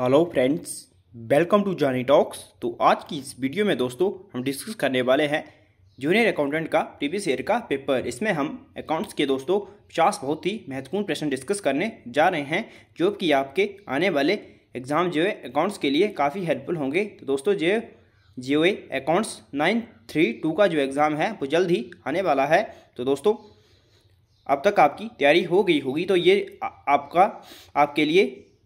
hello friends welcome to Johnny Talks तो आज की इस वीडियो में दोस्तों हम डिस्कस करने वाले हैं जूनियर अकाउंटेंट का प्रीवियस ईयर का पेपर इसमें हम अकाउंट्स के दोस्तों पचास बहुत ही महत्वपूर्ण प्रश्न डिस्कस करने जा रहे हैं जो कि आपके आने वाले एग्ज़ाम जो है अकाउंट्स के लिए काफ़ी हेल्पफुल होंगे तो दोस्तों जो जो अकाउंट्स नाइन थ्री टू का जो एग्ज़ाम है वो जल्द ही आने वाला है तो दोस्तों अब तक आपकी तैयारी हो गई होगी तो ये आपका आपके लिए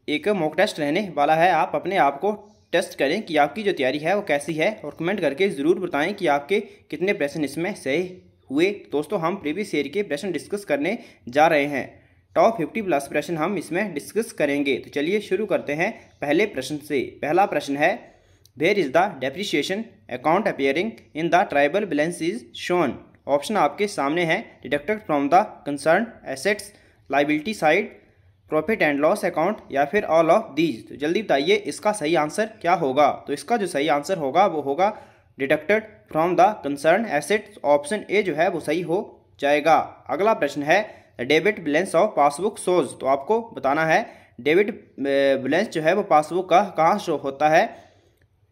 एक मॉक टेस्ट रहने वाला है आप अपने आप को टेस्ट करें कि आपकी जो तैयारी है वो कैसी है और कमेंट करके ज़रूर बताएं कि आपके कितने प्रश्न इसमें सही हुए दोस्तों हम प्रीवियस ईयर के प्रश्न डिस्कस करने जा रहे हैं टॉप फिफ्टी प्लस प्रश्न हम इसमें डिस्कस करेंगे तो चलिए शुरू करते हैं पहले प्रश्न से पहला प्रश्न है where is the depreciation account appearing in the trial balance is shown option आपके सामने है deducted from the concern assets liability side profit and loss account या फिर ऑल ऑफ दीज तो जल्दी बताइए इसका सही आंसर क्या होगा तो इसका जो सही आंसर होगा वो होगा deducted from the concern asset option A जो है वो सही हो जाएगा अगला प्रश्न है debit balance of passbook shows तो आपको बताना है डेबिट बैलेंस जो है वो पासबुक का कहाँ शो होता है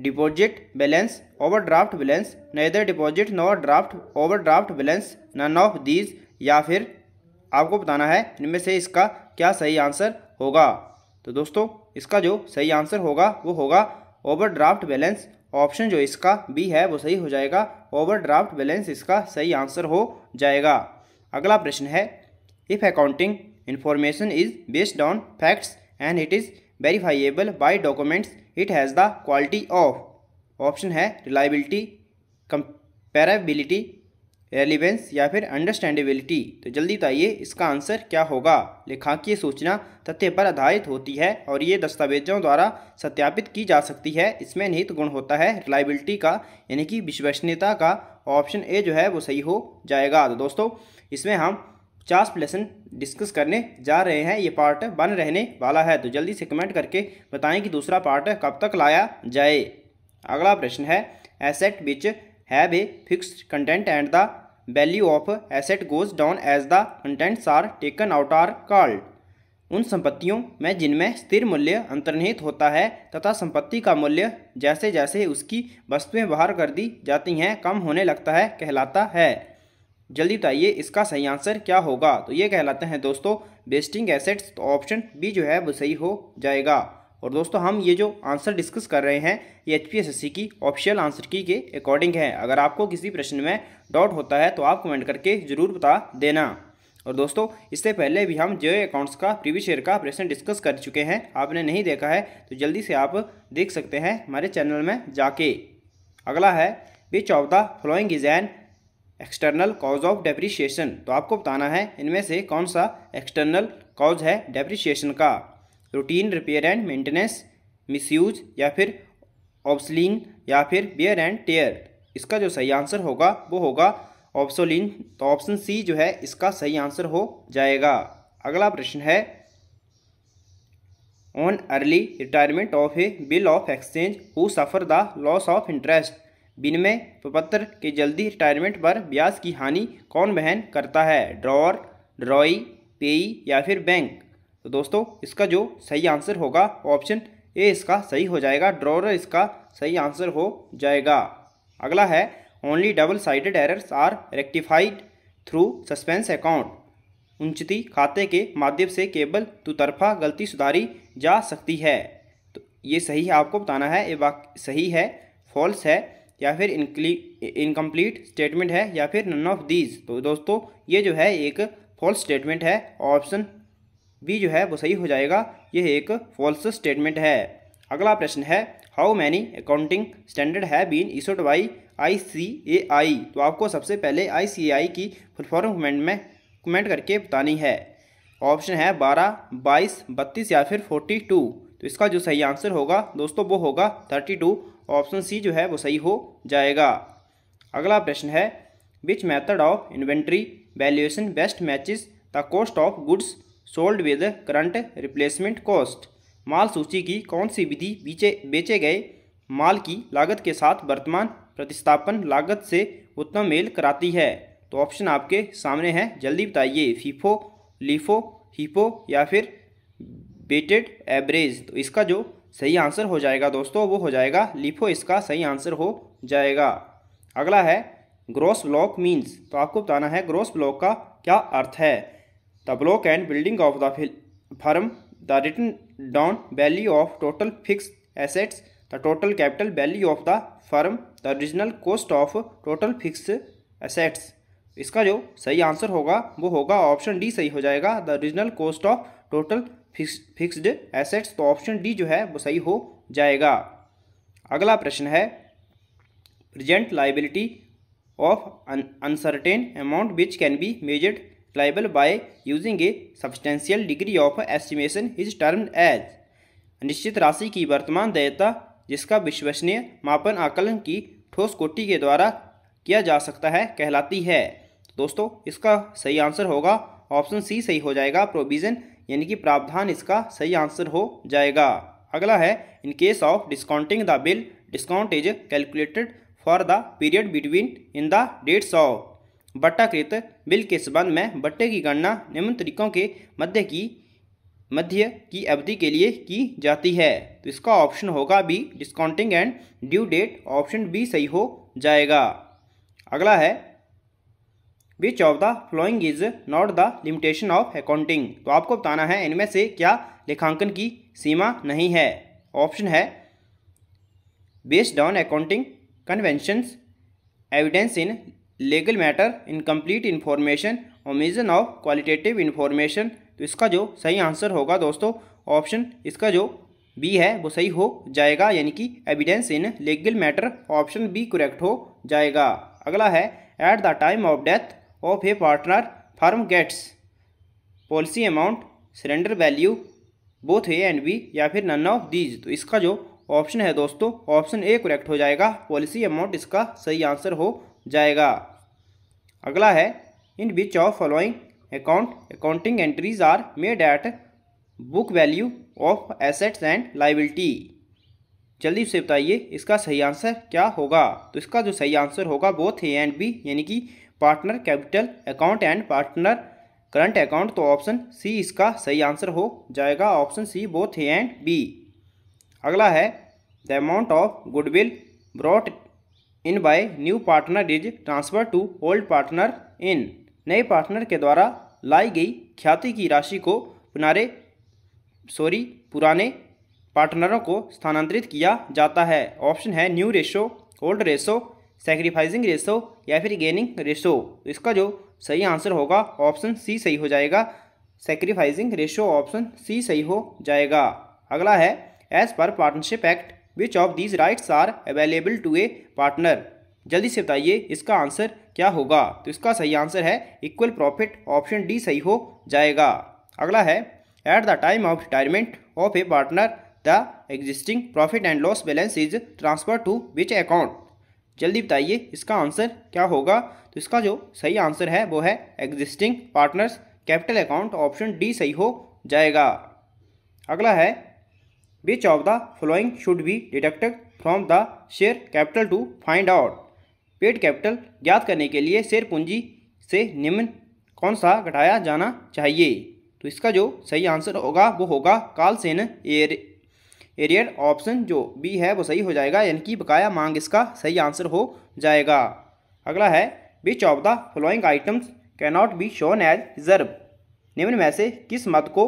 deposit balance overdraft balance neither deposit no draft overdraft balance none of these या फिर आपको बताना है इनमें से इसका क्या सही आंसर होगा तो दोस्तों इसका जो सही आंसर होगा वो होगा ओवरड्राफ्ट बैलेंस ऑप्शन जो इसका बी है वो सही हो जाएगा ओवरड्राफ्ट बैलेंस इसका सही आंसर हो जाएगा अगला प्रश्न है if accounting information is based on facts and it is verifiable by documents it has the quality of option है रिलायबिलिटी कंपेरेबिलिटी रेलिवेंस या फिर अंडरस्टैंडेबिलिटी तो जल्दी बताइए इसका आंसर क्या होगा लेखांकीय सूचना तथ्य पर आधारित होती है और ये दस्तावेजों द्वारा सत्यापित की जा सकती है इसमें निहित गुण होता है रिलायबिलिटी का यानी कि विश्वसनीयता का ऑप्शन ए जो है वो सही हो जाएगा तो दोस्तों इसमें हम पचास लेसन डिस्कस करने जा रहे हैं ये पार्ट बन रहने वाला है तो जल्दी से कमेंट करके बताएं कि दूसरा पार्ट कब तक लाया जाए अगला प्रश्न है asset which have a fixed content and the value of asset goes down as the contents are taken out are called उन संपत्तियों में जिनमें स्थिर मूल्य अंतर्निहित होता है तथा संपत्ति का मूल्य जैसे जैसे उसकी वस्तुएं बाहर कर दी जाती हैं कम होने लगता है कहलाता है जल्दी बताइए इसका सही आंसर क्या होगा तो ये कहलाते हैं दोस्तों वेस्टिंग एसेट्स तो ऑप्शन बी जो है वो सही हो जाएगा और दोस्तों हम ये जो आंसर डिस्कस कर रहे हैं ये एच की ऑप्शियल आंसर की के अकॉर्डिंग है अगर आपको किसी प्रश्न में डाउट होता है तो आप कमेंट करके ज़रूर बता देना और दोस्तों इससे पहले भी हम जे अकाउंट्स का प्रीवियस ईयर का प्रश्न डिस्कस कर चुके हैं आपने नहीं देखा है तो जल्दी से आप देख सकते हैं हमारे चैनल में जाके अगला है which of the following is an external cause of depreciation तो आपको बताना है इनमें से कौन सा एक्सटर्नल कॉज है डेप्रिशिएशन का routine repair and maintenance misuse या फिर ऑब्सलिन या फिर बेयर एंड टेयर इसका जो सही आंसर होगा वो होगा ऑप्सोलिन तो ऑप्शन सी जो है इसका सही आंसर हो जाएगा अगला प्रश्न है on early retirement of a bill of exchange who suffer the loss of interest विनिमय प्रपत्र के जल्दी रिटायरमेंट पर ब्याज की हानि कौन बहन करता है ड्रॉर ड्रॉई पेई या फिर बैंक तो दोस्तों इसका जो सही आंसर होगा ऑप्शन ए इसका सही हो जाएगा ड्रॉर इसका सही आंसर हो जाएगा अगला है only double sided errors are rectified through suspense account उनचती खाते के माध्यम से केवल तरफा गलती सुधारी जा सकती है तो ये सही है आपको बताना है ये वाक सही है फॉल्स है या फिर इनकम्प्लीट स्टेटमेंट है या फिर नन ऑफ दीज तो दोस्तों ये जो है एक फॉल्स स्टेटमेंट है ऑप्शन बी जो है वो सही हो जाएगा यह एक फॉल्स स्टेटमेंट है अगला प्रश्न है how many accounting standard has been issued by I C A I तो आपको सबसे पहले आई सी ए आई की फुल कमेंट में कमेंट करके बतानी है ऑप्शन है बारह बाईस बत्तीस या फिर फोर्टी टू तो इसका जो सही आंसर होगा दोस्तों वो होगा थर्टी टू ऑप्शन सी जो है वो सही हो जाएगा अगला प्रश्न है which method of inventory valuation best matches the cost of goods sold with current replacement cost माल सूची की कौन सी विधि बीचे बेचे गए माल की लागत के साथ वर्तमान प्रतिस्थापन लागत से उत्तम मेल कराती है तो ऑप्शन आपके सामने है जल्दी बताइए फीफो लिफो हिपो या फिर बेटेड एवरेज तो इसका जो सही आंसर हो जाएगा दोस्तों वो हो जाएगा लिफो इसका सही आंसर हो जाएगा अगला है ग्रॉस ब्लॉक मीन्स तो आपको बताना है ग्रॉस ब्लॉक का क्या अर्थ है the block and building of the firm the written down value of total fixed assets the total capital value of the firm the original cost of total fixed assets इसका जो सही answer होगा वो होगा option D सही हो जाएगा the original cost of total fixed assets तो ऑप्शन डी जो है वो सही हो जाएगा अगला प्रश्न है present liability of uncertain amount which can be measured reliably by using a substantial degree of estimation is termed as निश्चित राशि की वर्तमान देयता जिसका विश्वसनीय मापन आकलन की ठोस कोटि के द्वारा किया जा सकता है कहलाती है तो दोस्तों इसका सही आंसर होगा ऑप्शन सी सही हो जाएगा प्रोविज़न यानी कि प्रावधान इसका सही आंसर हो जाएगा अगला है in case of discounting the bill discount is calculated for the period between in the dates of बट्टाकृत बिल के संबंध में बट्टे की गणना निम्न तरीकों के मध्य की मध्य की अवधि के लिए की जाती है तो इसका ऑप्शन होगा B discounting and due date option B सही हो जाएगा अगला है which of the following is not the limitation of accounting तो आपको बताना है इनमें से क्या लेखांकन की सीमा नहीं है ऑप्शन है based on accounting conventions evidence in legal matter incomplete information omission of qualitative information तो इसका जो सही आंसर होगा दोस्तों ऑप्शन इसका जो बी है वो सही हो जाएगा यानी कि evidence in legal matter option B correct हो जाएगा अगला है at the time of death of a partner firm gets policy amount surrender value both A and B या फिर नन ऑफ दीज तो इसका जो ऑप्शन है दोस्तों ऑप्शन ए करेक्ट हो जाएगा पॉलिसी अमाउंट इसका सही आंसर हो जाएगा अगला है in which of following account accounting entries are made at book value of assets and liability जल्दी से बताइए इसका सही आंसर क्या होगा तो इसका जो सही आंसर होगा वो थे एंड बी यानी कि partner capital account and partner current account तो ऑप्शन सी इसका सही आंसर हो जाएगा ऑप्शन सी वो थे एंड बी अगला है the amount of goodwill brought in by new partner is transfer to old partner इन नए पार्टनर के द्वारा लाई गई ख्याति की राशि को पुनारे सॉरी पुराने पार्टनरों को स्थानांतरित किया जाता है ऑप्शन है new ratio old ratio sacrificing ratio या फिर गेनिंग रेशो इसका जो सही आंसर होगा ऑप्शन सी सही हो जाएगा सेक्रीफाइजिंग रेशो ऑप्शन सी सही हो जाएगा अगला है as per partnership act which of these rights are available to a partner जल्दी से बताइए इसका आंसर क्या होगा तो इसका सही आंसर है इक्वल प्रॉफिट ऑप्शन डी सही हो जाएगा अगला है at the time of retirement of a partner the existing profit and loss balance is transfer to which account जल्दी बताइए इसका आंसर क्या होगा तो इसका जो सही आंसर है वो है existing partners capital account option D सही हो जाएगा अगला है which of the following should be deducted from the share capital to find out paid capital ज्ञात करने के लिए शेयर पूंजी से निम्न कौन सा घटाया जाना चाहिए तो इसका जो सही आंसर होगा वो होगा कालसेन एर एरियर ऑप्शन जो बी है वो सही हो जाएगा यानी कि बकाया मांग इसका सही आंसर हो जाएगा अगला है which of the following items cannot be shown as reserve निम्न में से किस मत को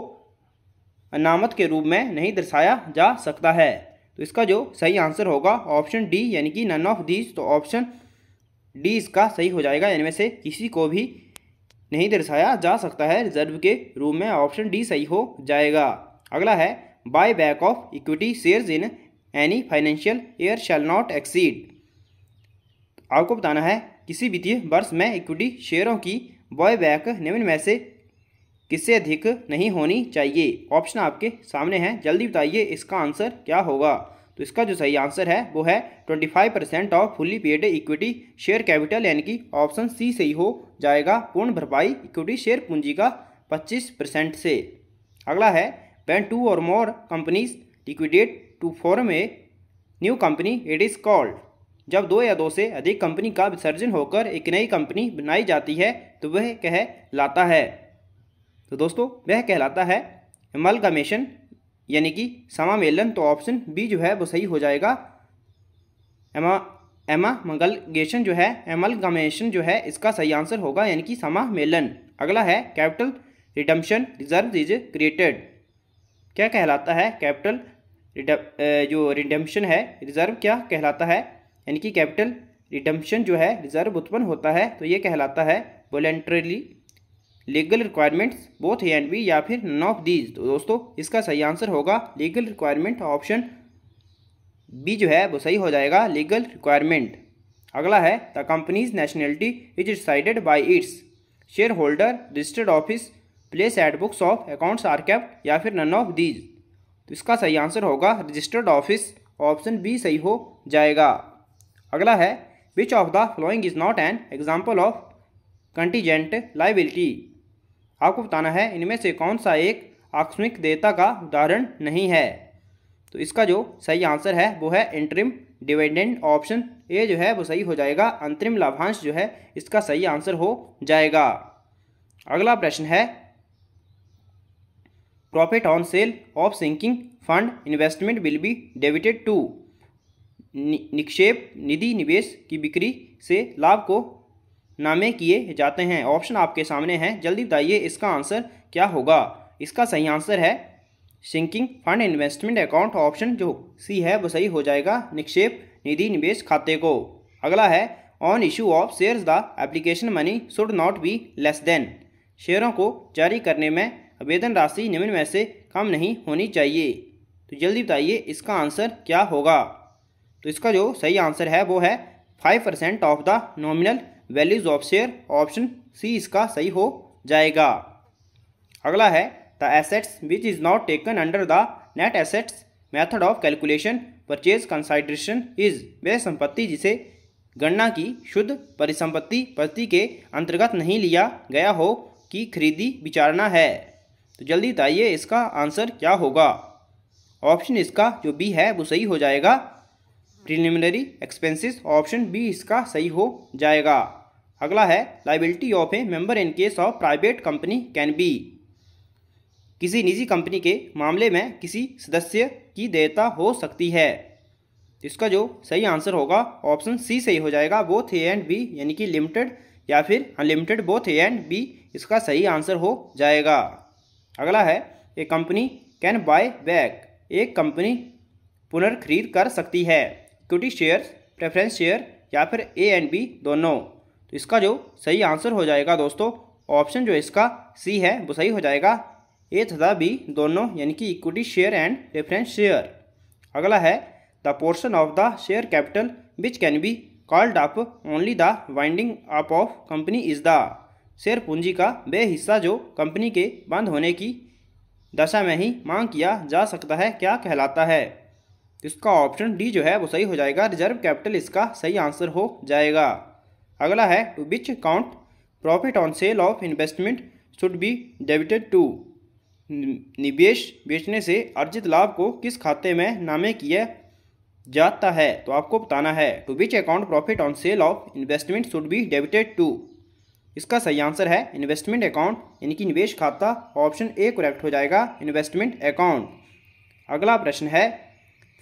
अनामत के रूप में नहीं दर्शाया जा सकता है तो इसका जो सही आंसर होगा ऑप्शन डी यानी कि नन ऑफ दीज तो ऑप्शन डी इसका सही हो जाएगा इनमें से किसी को भी नहीं दर्शाया जा सकता है रिजर्व के रूप में ऑप्शन डी सही हो जाएगा अगला है buy back of equity shares in any financial year shall not exceed आपको बताना है किसी वित्तीय वर्ष में इक्विटी शेयरों की बॉय बैक निम्न में से किससे अधिक नहीं होनी चाहिए ऑप्शन आपके सामने हैं जल्दी बताइए इसका आंसर क्या होगा तो इसका जो सही आंसर है वो है 25 percent of fully paid equity share capital यानी कि ऑप्शन सी सही हो जाएगा पूर्ण भरपाई इक्विटी शेयर पूंजी का 25 परसेंट से अगला है when two or more companies liquidate to form a new company it is called जब दो या दो से अधिक कंपनी का विसर्जन होकर एक नई कंपनी बनाई जाती है तो वह कह लाता है तो दोस्तों वह कहलाता है एमलगमेशन यानी कि समामेलन तो ऑप्शन बी जो है वो सही हो जाएगा एमा एमा मंगलगेशन जो है एमलगमेशन जो है इसका सही आंसर होगा यानी कि समामेलन अगला है capital redemption reserve is created क्या कहलाता है कैपिटल जो रिडम्पशन है रिजर्व क्या कहलाता है यानी कि कैपिटल रिडम्पशन जो है रिजर्व उत्पन्न होता है तो ये कहलाता है voluntarily legal requirements both A and B या फिर नन ऑफ दीज तो दोस्तों इसका सही आंसर होगा लीगल रिक्वायरमेंट ऑप्शन बी जो है वो सही हो जाएगा लीगल रिक्वायरमेंट अगला है the company's nationality is decided by its shareholder registered office place at books of accounts are kept या फिर नन ऑफ दीज तो इसका सही आंसर होगा रजिस्टर्ड ऑफिस ऑप्शन बी सही हो जाएगा अगला है which of the following is not an example of contingent liability आपको बताना है इनमें से कौन सा एक आकस्मिक देयता का उदाहरण नहीं है तो इसका जो सही आंसर है वो है इंटरिम डिविडेंड ऑप्शन ए जो है वो सही हो जाएगा अंतरिम लाभांश जो है इसका सही आंसर हो जाएगा अगला प्रश्न है profit on sale of sinking fund investment will be debited to निक्षेप निधि निवेश की बिक्री से लाभ को नामे किए जाते हैं ऑप्शन आपके सामने हैं जल्दी बताइए इसका आंसर क्या होगा इसका सही आंसर है sinking fund investment account option जो सी है वो सही हो जाएगा निक्षेप निधि निवेश खाते को अगला है on issue of shares the application money should not be less than शेयरों को जारी करने में आवेदन राशि निम्न में से कम नहीं होनी चाहिए तो जल्दी बताइए इसका आंसर क्या होगा तो इसका जो सही आंसर है वो है five percent of the nominal values of share option C इसका सही हो जाएगा अगला है the assets which is not taken under the net assets method of calculation purchase consideration is वह संपत्ति जिसे गणना की शुद्ध परिसंपत्ति प्रति के अंतर्गत नहीं लिया गया हो कि खरीदी विचारना है तो जल्दी बताइए इसका आंसर क्या होगा ऑप्शन इसका जो बी है वो सही हो जाएगा प्रिलिमिनरी एक्सपेंसिस ऑप्शन बी इसका सही हो जाएगा अगला है liability of a member in case of private company can be किसी निजी कंपनी के मामले में किसी सदस्य की देयता हो सकती है इसका जो सही आंसर होगा ऑप्शन सी सही हो जाएगा बोथ ए एंड बी यानी कि लिमिटेड या फिर unlimited both A and B इसका सही आंसर हो जाएगा अगला है a company can buy back एक कंपनी पुनर्खरीद कर सकती है इक्विटी शेयर प्रेफरेंस शेयर या फिर ए एंड बी दोनों तो इसका जो सही आंसर हो जाएगा दोस्तों ऑप्शन जो इसका सी है वो सही हो जाएगा ए तथा बी दोनों यानी कि equity share and preference share अगला है the portion of the share capital which can be called up only the winding up of company is the share पूंजी का वे हिस्सा जो कंपनी के बंद होने की दशा में ही मांग किया जा सकता है क्या कहलाता है तो इसका ऑप्शन डी जो है वो सही हो जाएगा रिजर्व कैपिटल इसका सही आंसर हो जाएगा अगला है to which count profit on sale of investment should be debited to निवेश बेचने से अर्जित लाभ को किस खाते में नामे किया जाता है तो आपको बताना है to which account profit on sale of investment should be debited to इसका सही आंसर है इन्वेस्टमेंट अकाउंट यानी कि निवेश खाता ऑप्शन ए करेक्ट हो जाएगा इन्वेस्टमेंट अकाउंट अगला प्रश्न है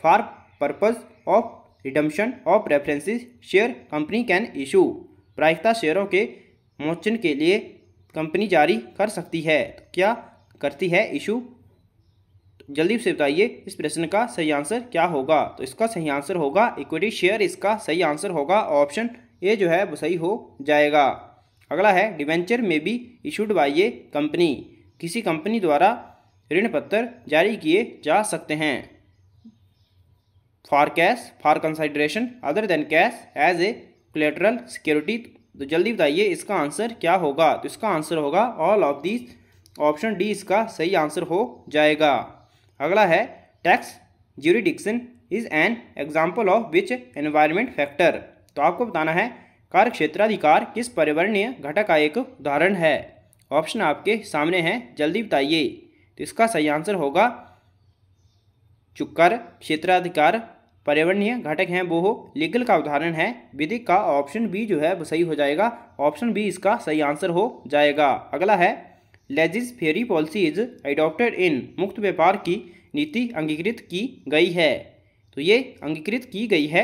for purpose of redemption of preferences share company can issue प्रायिकता शेयरों के मोचन के लिए कंपनी जारी कर सकती है तो क्या करती है इशू तो जल्दी से बताइए इस प्रश्न का सही आंसर क्या होगा तो इसका सही आंसर होगा इक्विटी शेयर इसका सही आंसर होगा ऑप्शन ए जो है वो सही हो जाएगा अगला है debenture may be issued by a company किसी कंपनी द्वारा ऋण पत्र जारी किए जा सकते हैं for cash for consideration other than cash as a collateral security तो जल्दी बताइए इसका आंसर क्या होगा तो इसका आंसर होगा all of this option D इसका सही आंसर हो जाएगा अगला है tax jurisdiction is an example of which environment factor तो आपको बताना है कार्य क्षेत्राधिकार किस पर्यावरणीय घटक का एक उदाहरण है ऑप्शन आपके सामने है जल्दी बताइए तो इसका सही आंसर होगा चुक्कर क्षेत्राधिकार पर्यावरणीय घटक हैं वो लीगल का उदाहरण है विधिक का ऑप्शन बी जो है वो सही हो जाएगा ऑप्शन बी इसका सही आंसर हो जाएगा अगला है laissez faire policy is adopted in मुक्त व्यापार की नीति अंगीकृत की गई है तो ये अंगीकृत की गई है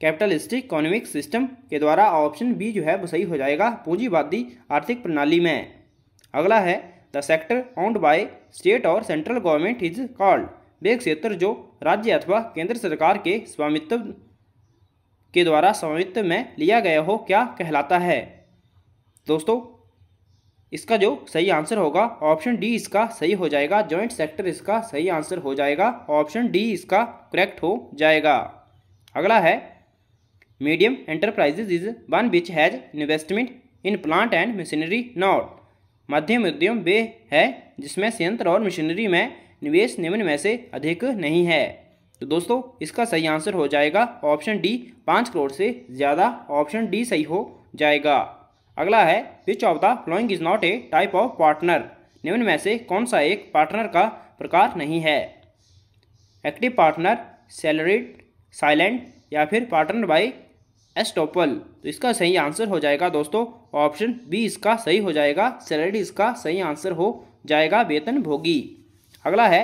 कैपिटलिस्टिक इकोनॉमिक सिस्टम के द्वारा ऑप्शन बी जो है वो सही हो जाएगा पूंजीवादी आर्थिक प्रणाली में अगला है the sector owned by state और सेंट्रल गवर्नमेंट इज कॉल्ड वे क्षेत्र जो राज्य अथवा केंद्र सरकार के स्वामित्व के द्वारा स्वामित्व में लिया गया हो क्या कहलाता है दोस्तों इसका जो सही आंसर होगा ऑप्शन डी इसका सही हो जाएगा जॉइंट सेक्टर इसका सही आंसर हो जाएगा ऑप्शन डी इसका करेक्ट हो जाएगा अगला है medium enterprises is one which has investment in plant and machinery not मध्यम उद्यम वे है जिसमें संयंत्र और मशीनरी में निवेश निम्न में से अधिक नहीं है तो दोस्तों इसका सही आंसर हो जाएगा ऑप्शन डी पाँच करोड़ से ज़्यादा ऑप्शन डी सही हो जाएगा अगला है which of the following is not a type of partner निम्न में से कौन सा एक पार्टनर का प्रकार नहीं है एक्टिव पार्टनर सैलरीड साइलेंट या फिर पार्टनर बाई एस्टोपल तो इसका सही आंसर हो जाएगा दोस्तों ऑप्शन बी इसका सही हो जाएगा सैलरी इसका सही आंसर हो जाएगा वेतन भोगी अगला है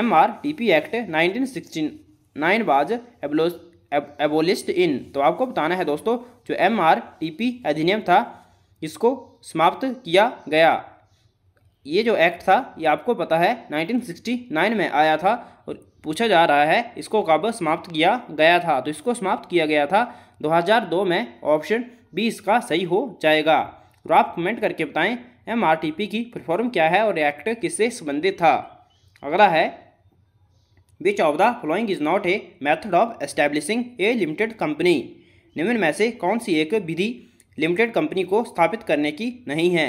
M R T P act nineteen sixty nine was abolished in तो आपको बताना है दोस्तों जो एम आर टी पी अधिनियम था इसको समाप्त किया गया ये जो एक्ट था ये आपको पता है 1969 में आया था और पूछा जा रहा है इसको कब समाप्त किया गया था तो इसको समाप्त किया गया था 2002 में ऑप्शन बी इसका सही हो जाएगा और आप कमेंट करके बताएं एम की परफॉर्म क्या है और एक्ट किससे संबंधित था अगला है which of the following is not a method of establishing a limited company निम्न में से कौन सी एक विधि लिमिटेड कंपनी को स्थापित करने की नहीं है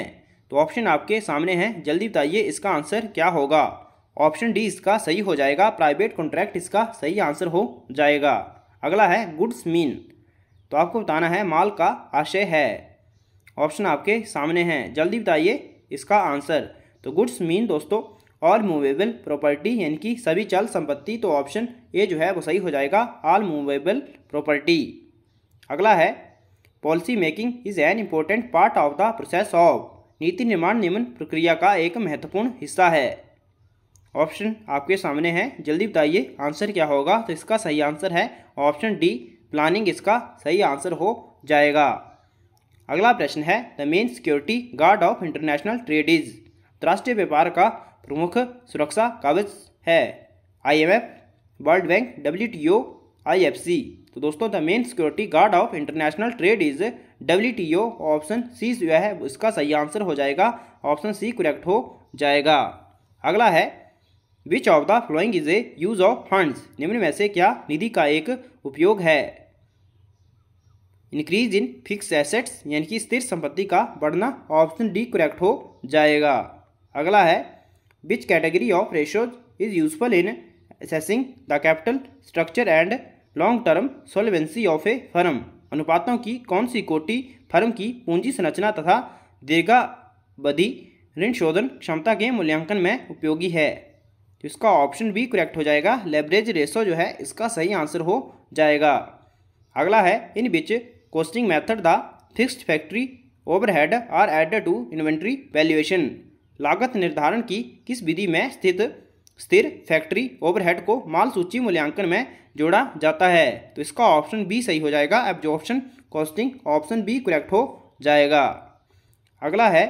तो ऑप्शन आपके सामने है जल्दी बताइए इसका आंसर क्या होगा ऑप्शन डी इसका सही हो जाएगा प्राइवेट कॉन्ट्रैक्ट इसका सही आंसर हो जाएगा अगला है गुड्स मीन तो आपको बताना है माल का आशय है ऑप्शन आपके सामने है जल्दी बताइए इसका आंसर तो गुड्स मीन दोस्तों ऑल मूवेबल प्रॉपर्टी यानी कि सभी चल संपत्ति तो ऑप्शन ए जो है वो सही हो जाएगा ऑल मूवेबल प्रॉपर्टी अगला है policy making is an important part of the process of नीति निर्माण नियमन प्रक्रिया का एक महत्वपूर्ण हिस्सा है ऑप्शन आपके सामने है जल्दी बताइए आंसर क्या होगा तो इसका सही आंसर है ऑप्शन डी प्लानिंग इसका सही आंसर हो जाएगा अगला प्रश्न है the main security guard of international trade is अंतर्राष्ट्रीय व्यापार का प्रमुख सुरक्षा कागज है IMF world bank W T O I F C तो दोस्तों the main security guard of international trade is W T O option C जो है इसका सही आंसर हो जाएगा ऑप्शन सी करेक्ट हो जाएगा अगला है which of the following is a use of funds निम्न में से क्या निधि का एक उपयोग है इंक्रीज इन फिक्स एसेट्स यानी कि स्थिर संपत्ति का बढ़ना ऑप्शन डी करेक्ट हो जाएगा अगला है which category of ratios is useful in assessing the capital structure and long term solvency of a firm अनुपातों की कौन सी कोटि फर्म की पूंजी संरचना तथा दीर्घावधि ऋण शोधन क्षमता के मूल्यांकन में उपयोगी है तो इसका ऑप्शन भी करेक्ट हो जाएगा लेवरेज रेशो जो है इसका सही आंसर हो जाएगा अगला है in which costing method the fixed factory overhead are add to inventory valuation लागत निर्धारण की किस विधि में स्थित स्थिर फैक्ट्री ओवरहेड को माल सूची मूल्यांकन में जोड़ा जाता है तो इसका ऑप्शन बी सही हो जाएगा absorption costing option B correct हो जाएगा अगला है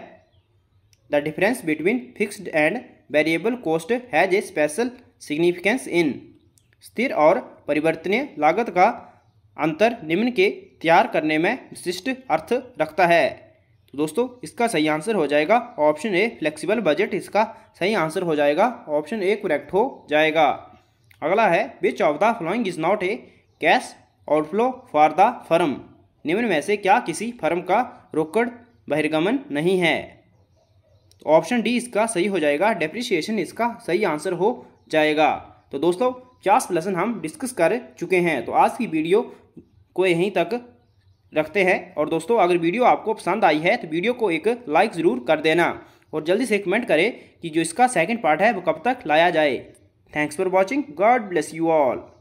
the difference between fixed and variable cost has a special significance in स्थिर और परिवर्तनीय लागत का अंतर निम्न के तैयार करने में विशिष्ट अर्थ रखता है दोस्तों इसका सही आंसर हो जाएगा ऑप्शन ए फ्लेक्सिबल बजट इसका सही आंसर हो जाएगा ऑप्शन ए करेक्ट हो जाएगा अगला है which of the following is not a cash outflow for the firm निम्न में से क्या किसी फर्म का रोकड़ बहिर्गमन नहीं है तो ऑप्शन डी इसका सही हो जाएगा डेप्रिसिएशन इसका सही आंसर हो जाएगा तो दोस्तों क्लास लेसन हम डिस्कस कर चुके हैं तो आज की वीडियो को यहीं तक रखते हैं और दोस्तों अगर वीडियो आपको पसंद आई है तो वीडियो को एक लाइक ज़रूर कर देना और जल्दी से कमेंट करें कि जो इसका सेकंड पार्ट है वो कब तक लाया जाए thanks for watching God bless you all